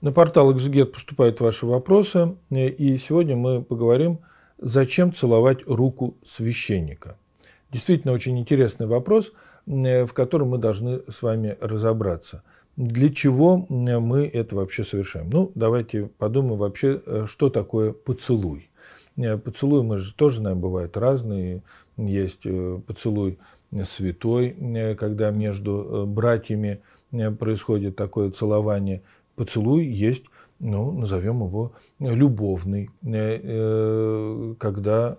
На портал «Экзегет» поступают ваши вопросы, и сегодня мы поговорим, зачем целовать руку священника. Действительно очень интересный вопрос, э, в котором мы должны с вами разобраться. Для чего э, мы это вообще совершаем? Ну, давайте подумаем вообще, э, что такое поцелуй. Поцелуй мы же тоже знаем, бывают разные. Есть поцелуй святой, когда между братьями происходит такое целование поцелуй есть ну, назовем его э, любовный, э, э, когда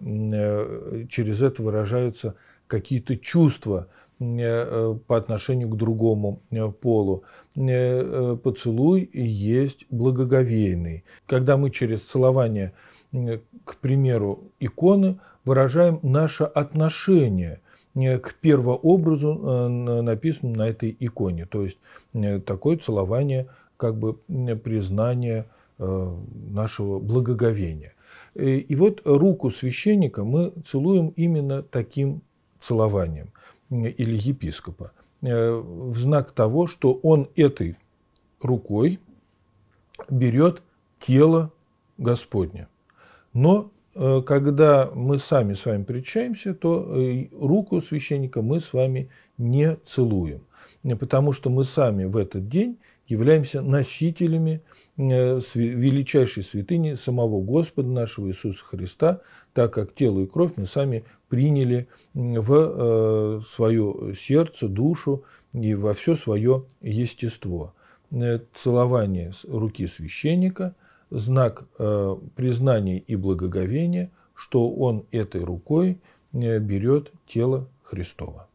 через это выражаются какие-то чувства по отношению к другому полу. Поцелуй есть благоговейный. Когда мы через целование, к примеру, иконы, выражаем наше отношение – к первообразу, написанному на этой иконе. То есть такое целование как бы признание э, нашего благоговения. Э, и вот руку священника мы целуем именно таким целованием или епископа э, в знак того, что он этой рукой берет тело Господне. Но Э, когда мы сами с вами причаемся, то э, руку священника мы с вами не целуем, потому что мы сами в этот день являемся носителями э, величайшей святыни самого Господа нашего Иисуса Христа, так как тело и кровь мы сами приняли в свое сердце, душу и во все свое естество. Целование руки священника – знак э, признания и благоговения, что он этой рукой э, берет тело Христова.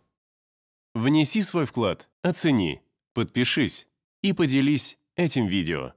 Внеси свой вклад, оцени, подпишись и поделись этим видео.